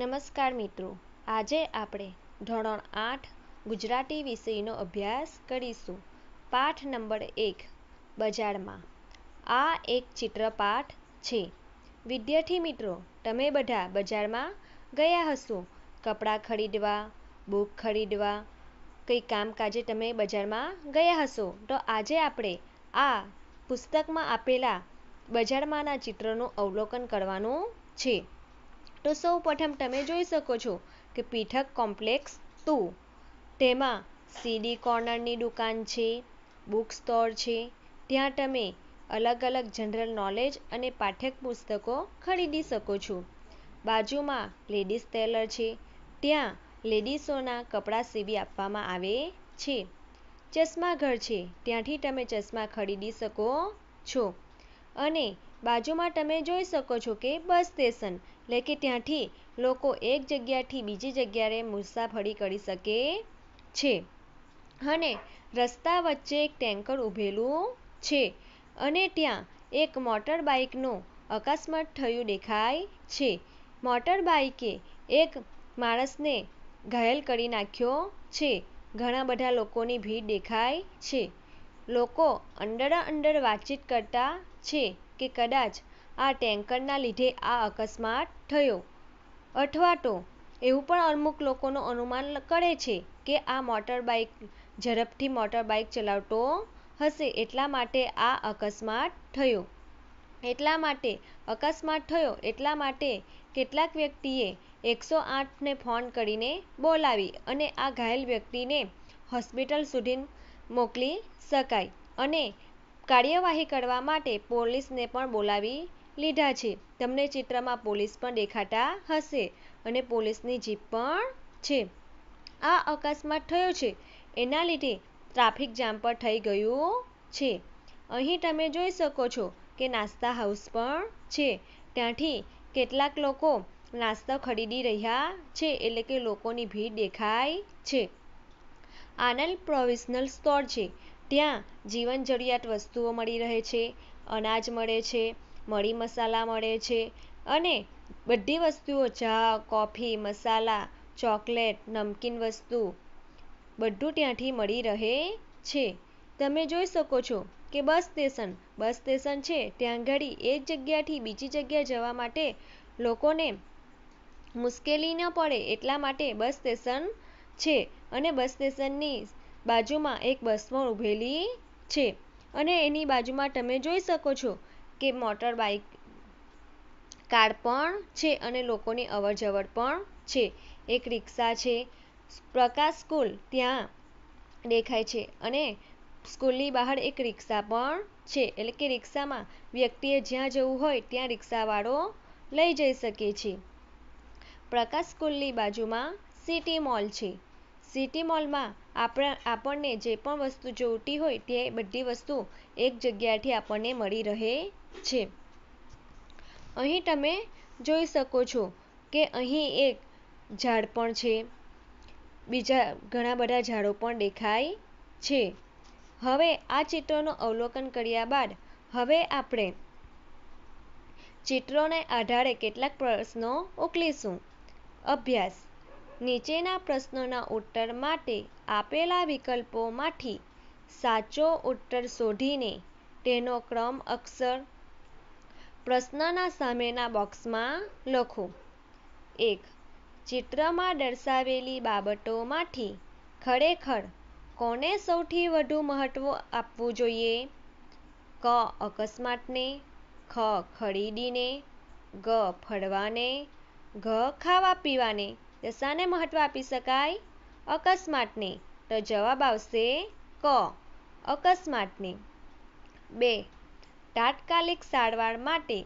નમસ્કાર મિત્રો આજે આપણે ધોરણ આઠ ગુજરાતી વિષયનો અભ્યાસ કરીશું પાઠ નંબર એક બજારમાં આ એક ચિત્રપાઠ છે વિદ્યાર્થી મિત્રો તમે બધા બજારમાં ગયા હશો કપડાં ખરીદવા બુક ખરીદવા કંઈ કામકાજે તમે બજારમાં ગયા હશો તો આજે આપણે આ પુસ્તકમાં આપેલા બજારમાંના ચિત્રનું અવલોકન કરવાનું છે તો સૌપ્રથમ તમે જોઈ શકો છો કે પીઠક કોમ્પ્લેક્સ ટુ તેમાં સીડી કોર્નરની દુકાન છે બુક સ્ટોર છે ત્યાં તમે અલગ અલગ જનરલ નોલેજ અને પાઠ્ય પુસ્તકો ખરીદી શકો છો બાજુમાં લેડીઝ ટેલર છે ત્યાં લેડીઝોના કપડાં સીવી આપવામાં આવે છે ચશ્મા ઘર છે ત્યાંથી તમે ચશ્મા ખરીદી શકો છો અને બાજુમાં તમે જોઈ શકો છો કે બસ સ્ટેશન એટલે કે ત્યાંથી લોકો એક જગ્યાથી બીજી જગ્યાએ મુસાફરી કરી શકે છે અને રસ્તા વચ્ચે એક ટેન્કર ઉભેલું છે અને ત્યાં એક મોટર બાઇક નું અકસ્માત થયું દેખાય છે મોટર બાઇકે એક માણસને ઘાયલ કરી નાખ્યો છે ઘણા બધા લોકોની ભીડ દેખાય છે લોકો અંદર અંદર વાતચીત કરતા છે. કે કદાચ આ ટેન્કરના લીધે આ અકસ્માત થયો અથવા તો એવું પણ અમુક લોકોનું અનુમાન કરે છે કે આ મોટર બાઇક ઝડપથી મોટર બાઇક ચલાવતો હશે એટલા માટે આ અકસ્માત થયો એટલા માટે અકસ્માત થયો એટલા માટે કેટલાક વ્યક્તિએ એકસો આઠને ફોન કરીને બોલાવી અને આ ઘાયલ વ્યક્તિને હોસ્પિટલ સુધી મોકલી શકાય અને કાર્યવાહી કરવા માટે પોલીસને પણ બોલાવી લીધા છે તમને ચિત્રમાં પોલીસ પણ દેખાતા હશે અને પોલીસની જીપ પણ છે આ અકસ્માત થયો છે એના લીધે ટ્રાફિક જામ પણ થઈ ગયું છે અહીં તમે જોઈ શકો છો કે નાસ્તા હાઉસ પણ છે ત્યાંથી કેટલાક લોકો નાસ્તો ખરીદી રહ્યા છે એટલે કે લોકોની ભીડ દેખાય છે આનંદ પ્રોવિઝનલ સ્ટોર છે ત્યાં જીવન જરૂરિયાત વસ્તુઓ મળી રહે છે અનાજ મળે છે મરી મસાલા મળે છે અને બધી વસ્તુઓ ચા કોફી મસાલા ચોકલેટ નમકીન વસ્તુ બધું ત્યાંથી મળી રહે છે તમે જોઈ શકો છો કે બસ સ્ટેશન બસ સ્ટેશન છે ત્યાં એ જ જગ્યાથી બીજી જગ્યા જવા માટે લોકોને મુશ્કેલી ન પડે એટલા માટે બસ સ્ટેશન છે અને બસ સ્ટેશનની બાજુમાં એક બસ પણ ઉભેલી છે અને એની બાજુમાં તમે જોઈ શકો છો કે મોટર બાઈક કાર પણ છે અને લોકોની અવર-જવર પણ છે એક રિક્ષા છે પ્રકાશ સ્કૂલ ત્યાં દેખાય છે અને સ્કૂલ ની બહાર એક રિક્ષા પણ છે એટલે કે રિક્ષામાં વ્યક્તિએ જ્યાં જવું હોય ત્યાં રિક્ષાવાળો લઈ જઈ શકે છે પ્રકાશ સ્કૂલ ની બાજુમાં સિટી મોલ છે સિટી મોલમાં આપણા આપણને જે પણ વસ્તુ જોઈતી હોય તે બધી વસ્તુ એક જગ્યાએથી આપણને મળી રહે છે અહીં તમે જોઈ શકો છો કે અહીં એક ઝાડ પણ છે બીજા ઘણા બધા ઝાડો પણ દેખાય છે હવે આ ચિત્રનું અવલોકન કર્યા બાદ હવે આપણે ચિત્રોને આધારે કેટલાક પ્રશ્નો ઉકેલીશું અભ્યાસ નીચેના પ્રશ્નોના ઉત્તર માટે આપેલા વિકલ્પોમાંથી સાચો ઉત્તર શોધીને તેનો ક્રમ અક્ષર પ્રશ્નના સામેના બોક્સમાં લખો. એક ચિત્રમાં દર્શાવેલી બાબતોમાંથી ખરેખર કોને સૌથી વધુ મહત્વ આપવું જોઈએ? ક અકસ્માતને ખ ખરીદીને ગ ફરવાને ઘ ખાવા-પીવાને તો શાને મહત્વ આપી શકાય અકસ્માતને તો જવાબ આવશે ક અકસ્માતને બે તાત્કાલિક સારવાર માટે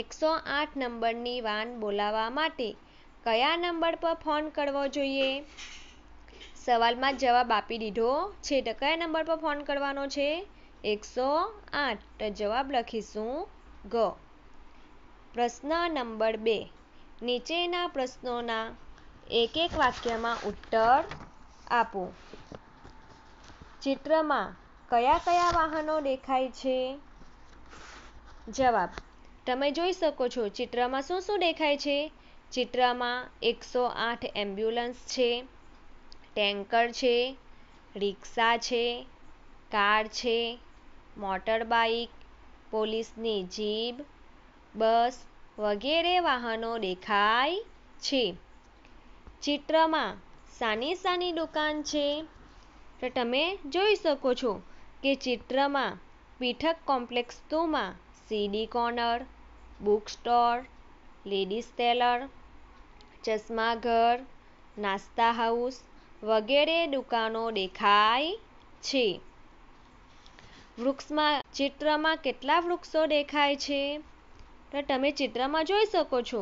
એકસો આઠ નંબરની વાન બોલાવવા માટે કયા નંબર પર ફોન કરવો જોઈએ સવાલમાં જવાબ આપી દીધો છે તો કયા નંબર પર ફોન કરવાનો છે એકસો આઠ તો જવાબ લખીશું ગ પ્રશ્ન નંબર બે નીચેના પ્રશ્નોના એક એક વાક્યમાં ઉત્તર આપો ચિત્રમાં કયા કયા વાહનો દેખાય છે જવાબ તમે જોઈ શકો છો ચિત્રમાં શું શું દેખાય છે ચિત્રમાં એકસો આઠ એમ્બ્યુલન્સ છે ટેન્કર છે રિક્ષા છે કાર છે મોટર બાઇક પોલીસની જીપ બસ વગેરે વાહનો દેખાય છે ચિત્રમાં સાની સાની દુકાન છે તો તમે જોઈ શકો છો કે ચિત્રમાં પીઠક કોમ્પ્લેક્સ ટુમાં CD corner book store ladies tailor ચશ્માઘર નાસ્તા હાઉસ વગેરે દુકાનો દેખાય છે વૃક્ષમાં ચિત્રમાં કેટલા વૃક્ષો દેખાય છે તો તમે ચિત્રમાં જોઈ શકો છો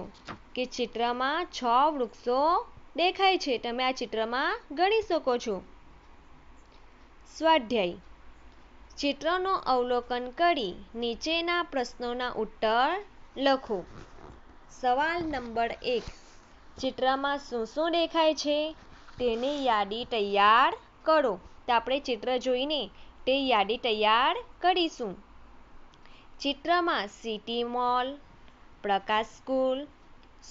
કે ચિત્રમાં છ વૃક્ષો દેખાય છે તમે આ ચિત્રમાં ગણી શકો છો સ્વાધ્યાય ચિત્રનું અવલોકન કરી નીચેના પ્રશ્નોના ઉત્તર લખો સવાલ નંબર એક ચિત્રમાં શું શું દેખાય છે તેની યાદી તૈયાર કરો તો આપણે ચિત્ર જોઈને તે યાદી તૈયાર કરીશું ચિત્રમાં city mall Prakash school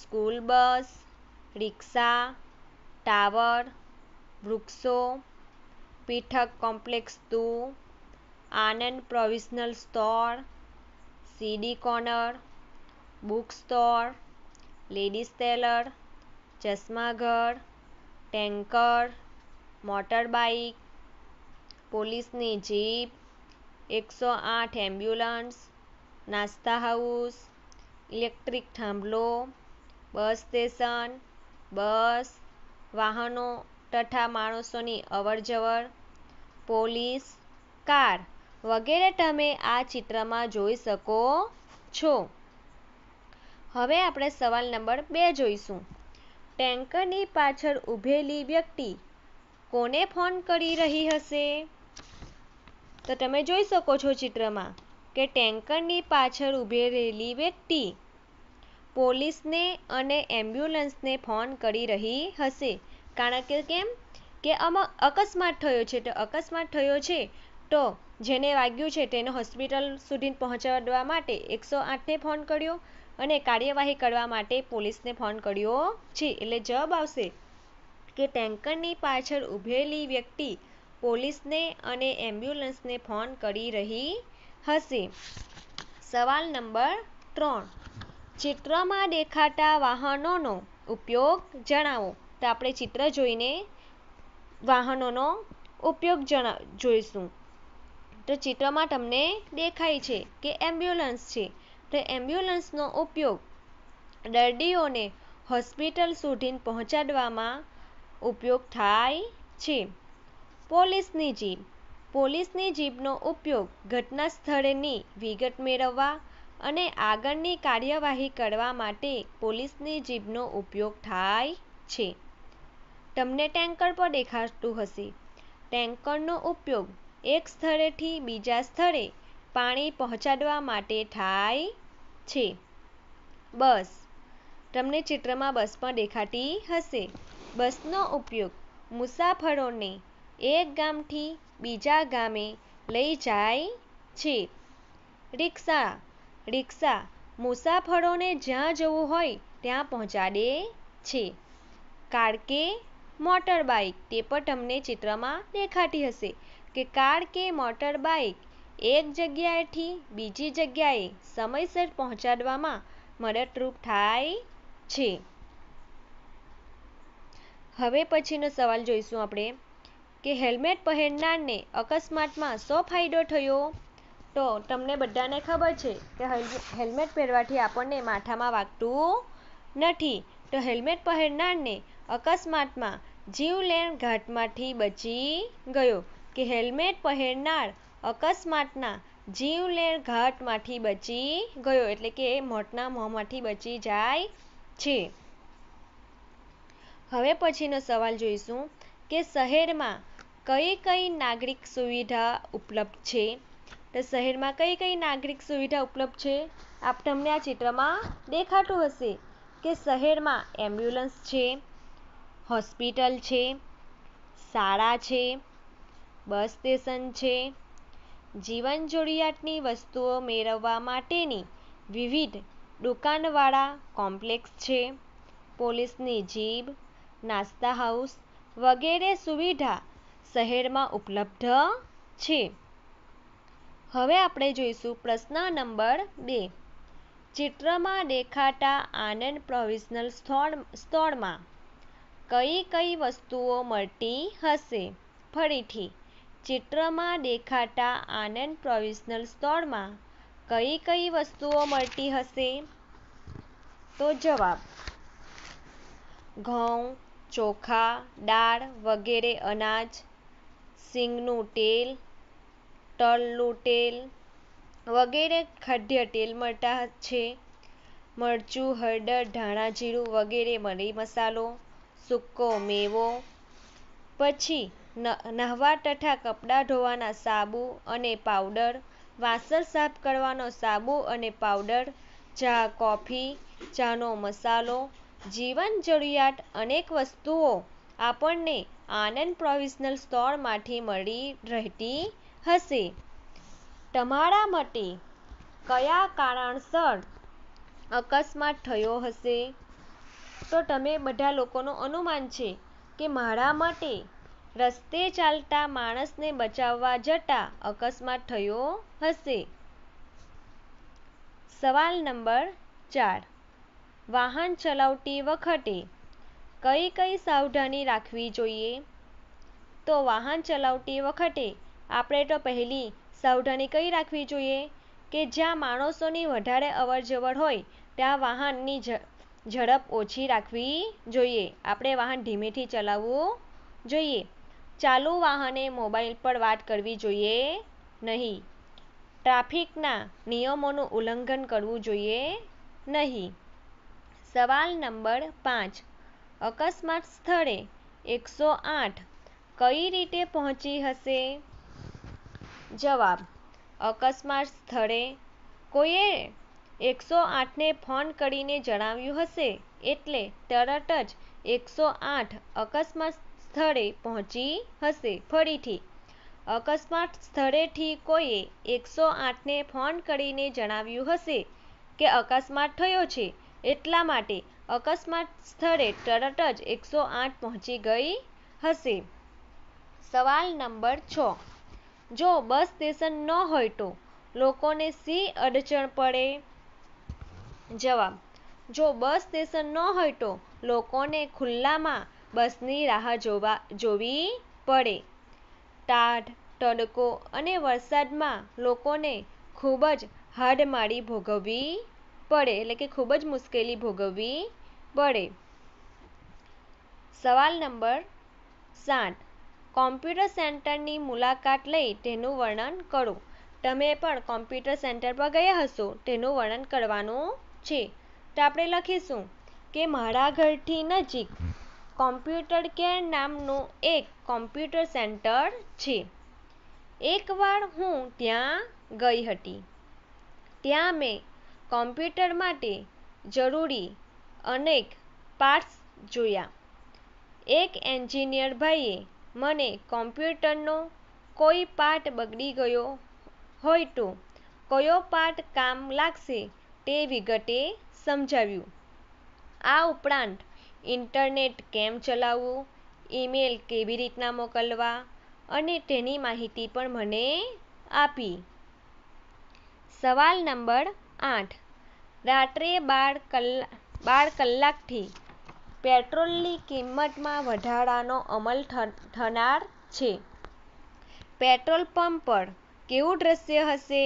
school bus રિક્ષા ટાવર વૃક્ષો પીઠક complex two Anand provisional store CD corner book store ladies tailor ચશ્માઘર ટેન્કર મોટરબાઇક પોલીસની જીપ એકસો આઠ એમ્બ્યુલન્સ નાસ્તા હાઉસ ઇલેક્ટ્રિક થાંભલો બસ સ્ટેશન બસ વાહનો તથા માણસોની અવરજવર પોલીસ કાર વગેરે તમે આ ચિત્રમાં જોઈ શકો છો હવે આપણે સવાલ નંબર બે જોઈશું ટેન્કરની પાછળ ઊભેલી વ્યક્તિ કોને ફોન કરી રહી હશે તો તમે જોઈ શકો છો ચિત્રમાં કે ટેન્કરની પાછળ ઊભી રહેલી વ્યક્તિ પોલીસને અને એમ્બ્યુલન્સને ફોન કરી રહી હશે કારણ કે કેમ કે આમાં અકસ્માત થયો છે તો અકસ્માત થયો છે તો જેને વાગ્યું છે તેને હોસ્પિટલ સુધી પહોંચાડવા માટે એકસો આઠને ફોન કર્યો અને કાર્યવાહી કરવા માટે પોલીસને ફોન કર્યો છે એટલે જવાબ આવશે કે ટેન્કરની પાછળ ઊભેલી વ્યક્તિ પોલીસને અને એમ્બ્યુલન્સને ફોન કરી રહી હશે સવાલ નંબર ત્રણ ચિત્રમાં દેખાતા વાહનોનો ઉપયોગ જણાવો તો આપણે ચિત્ર જોઈને વાહનોનો ઉપયોગ જણા જોઈશું તો ચિત્રમાં તમને દેખાય છે કે એમ્બ્યુલન્સ છે તો એમ્બ્યુલન્સનો ઉપયોગ દર્દીઓને હોસ્પિટલ સુધી પહોંચાડવામાં ઉપયોગ થાય છે પોલીસની જીપ પોલીસની જીપનો ઉપયોગ ઘટના સ્થળેની વિગત મેળવવા અને આગળની કાર્યવાહી કરવા માટે પોલીસની જીપનો ઉપયોગ થાય છે તમને ટેન્કર પણ દેખાતું હશે ટેન્કરનો ઉપયોગ એક સ્થળેથી બીજા સ્થળે પાણી પહોંચાડવા માટે થાય છે બસ તમને ચિત્રમાં બસ પણ દેખાતી હશે બસનો ઉપયોગ મુસાફરોને એક ગામથી બીજા ગામે લઈ જાય છે રિક્ષા રિક્ષા મુસાફરોને જ્યાં જવું હોય ત્યાં પહોંચાડે છે કાર કે મોટર બાઇક તે પણ તમને ચિત્રમાં દેખાતી હશે કે કાર કે મોટર બાઇક એક જગ્યાએથી બીજી જગ્યાએ સમયસર પહોંચાડવામાં મદદરૂપ થાય છે હવે પછીનો સવાલ જોઈશું આપણે કે હેલ્મેટ પહેરનારને અકસ્માતમાં શો ફાયદો થયો તો તમને બધાને ખબર છે કે હેલ્મેટ પહેરવાથી આપણને માથામાં વાગતું નથી તો હેલ્મેટ પહેરનારને અકસ્માતમાં જીવલેણ ઘાટમાંથી બચી ગયો કે હેલ્મેટ પહેરનાર અકસ્માતના જીવલેણ ઘાટમાંથી બચી ગયો એટલે કે મોતના મોંમાંથી બચી જાય છે હવે પછીનો સવાલ જોઈશું કે શહેરમાં કઈ કઈ નાગરિક સુવિધા ઉપલબ્ધ છે તો શહેરમાં કઈ કઈ નાગરિક સુવિધા ઉપલબ્ધ છે આપ તમને આ ચિત્રમાં દેખાતું હશે કે શહેરમાં એમ્બ્યુલન્સ છે હોસ્પિટલ છે શાળા છે બસ સ્ટેશન છે જીવન જરૂરિયાતની વસ્તુઓ મેળવવા માટેની વિવિધ દુકાનવાળા કોમ્પ્લેક્સ છે પોલીસની જીપ નાસ્તા હાઉસ વગેરે સુવિધા શહેરમાં ઉપલબ્ધ છે હવે આપણે જોઈશું પ્રશ્ન નંબર બે ચિત્રમાં દેખાતા આનંદ પ્રોવિઝનલ સ્થળ સ્થળમાં કઈ કઈ વસ્તુઓ મળતી હશે ફરીથી ચિત્રમાં દેખાતા આનંદ પ્રોવિઝનલ સ્થળમાં કઈ કઈ વસ્તુઓ મળતી હશે તો જવાબ ઘઉં ચોખા દાળ વગેરે અનાજ સિંગનું તેલ તલનું તેલ વગેરે ખાદ્ય તેલ તેલમાં છે મરચું હળદર ધાણા જીરું વગેરે મરી મસાલો સૂકો મેવો પછી નહવા તથા કપડાં ધોવાના સાબુ અને પાવડર વાસણ સાફ કરવાનો સાબુ અને પાવડર ચા કોફી ચાનો મસાલો જીવન જરૂરિયાત અનેક વસ્તુઓ આપણને આનંદ પ્રોવિઝનલ સ્ટોરમાંથી મળી રહેતી હશે તમારા મતે કયા કારણસર અકસ્માત થયો હશે તો તમે બધા લોકોનું અનુમાન છે કે મારા માટે રસ્તે ચાલતા માણસને બચાવવા જતા અકસ્માત થયો હશે સવાલ નંબર ચાર વાહન ચલાવતી વખતે કઈ કઈ સાવધાની રાખવી જોઈએ તો વાહન ચલાવતી વખતે આપણે તો પહેલી સાવધાની કઈ રાખવી જોઈએ કે જ્યાં માણસોની વધારે અવરજવર હોય ત્યાં વાહનની ઝડપ ઓછી રાખવી જોઈએ આપણે વાહન ધીમેથી ચલાવવું જોઈએ ચાલુ વાહને મોબાઈલ પર વાત કરવી જોઈએ નહીં ટ્રાફિકના નિયમોનું ઉલ્લંઘન કરવું જોઈએ નહીં સવાલ નંબર પાંચ અકસ્માત સ્થળે એકસો આઠ કઈ રીતે પહોંચી હશે જવાબ અકસ્માત સ્થળે કોઈએ એકસો આઠને ફોન કરીને જણાવ્યું હશે એટલે તરત જ એકસો આઠ અકસ્માત સ્થળે પહોંચી હશે ફરીથી અકસ્માત સ્થળેથી કોઈએ એકસો આઠને ફોન કરીને જણાવ્યું હશે કે અકસ્માત થયો છે એટલા માટે અકસ્માત સ્થળે તરત જ એકસો આઠ પહોંચી ગઈ હશે સવાલ નંબર છ જો બસ સ્ટેશન ન હોય તો લોકોને શી અડચણ પડે જવાબ જો બસ સ્ટેશન ન હોય તો લોકોને ખુલ્લામાં બસની રાહ જોવા જોવી પડે ટાઢ તડકો અને વરસાદમાં લોકોને ખૂબ જ હાડમાળી ભોગવવી પડે એટલે કે ખૂબ જ મુશ્કેલી ભોગવવી પડે સવાલ નંબર સાત કોમ્પ્યુટર સેન્ટરની મુલાકાત લઈ તેનું વર્ણન કરો તમે પણ કોમ્પ્યુટર સેન્ટર પર ગયા હશો તેનું વર્ણન કરવાનું છે તો આપણે લખીશું કે મારા ઘરથી નજીક કોમ્પ્યુટર કેર નામનું એક કોમ્પ્યુટર સેન્ટર છે એકવાર હું ત્યાં ગઈ હતી ત્યાં મેં કોમ્પ્યુટર માટે જરૂરી અનેક પાર્ટ્સ જોયા એક એન્જિનિયર ભાઈએ મને કોમ્પ્યુટરનો કોઈ પાર્ટ બગડી ગયો હોય તો કયો પાર્ટ કામ લાગશે તે વિગતે સમજાવ્યું આ ઉપરાંત ઇન્ટરનેટ કેમ ચલાવવું ઈમેલ કેવી રીતના મોકલવા અને તેની માહિતી પણ મને આપી સવાલ નંબર આઠ રાત્રે બાર કલાક બાર કલાકથી પેટ્રોલની કિંમતમાં વધારાનો અમલ થનાર છે પેટ્રોલ પંપ પર કેવું દ્રશ્ય હશે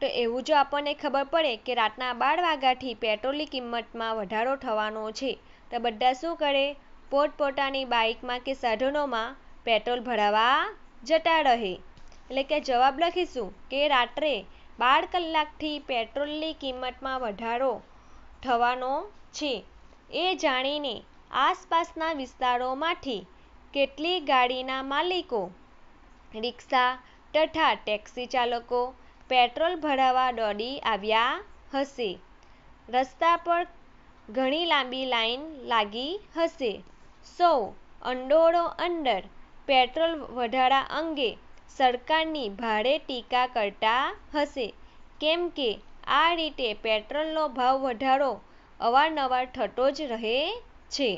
તો એવું જો આપણને ખબર પડે કે રાતના બાર વાગ્યાથી પેટ્રોલની કિંમતમાં વધારો થવાનો છે તો બધા શું કરે પોતપોતાની બાઇકમાં કે સાધનોમાં પેટ્રોલ ભરાવા જતા રહે એટલે કે જવાબ લખીશું કે રાત્રે બાર કલાકથી પેટ્રોલની કિંમતમાં વધારો થવાનો છે એ જાણીને આસપાસના વિસ્તારોમાંથી કેટલી ગાડીના માલિકો રિક્ષા તથા ટેક્સી ચાલકો પેટ્રોલ ભરાવા દોડી આવ્યા હશે રસ્તા પર ઘણી લાંબી લાઈન લાગી હશે સૌ અંડોળો અંદર પેટ્રોલ વધારા અંગે સરકારની ભારે ટીકા કરતા હશે કેમ કે આ રીતે પેટ્રોલનો ભાવ વધારો અવારનવાર થતો જ રહે છે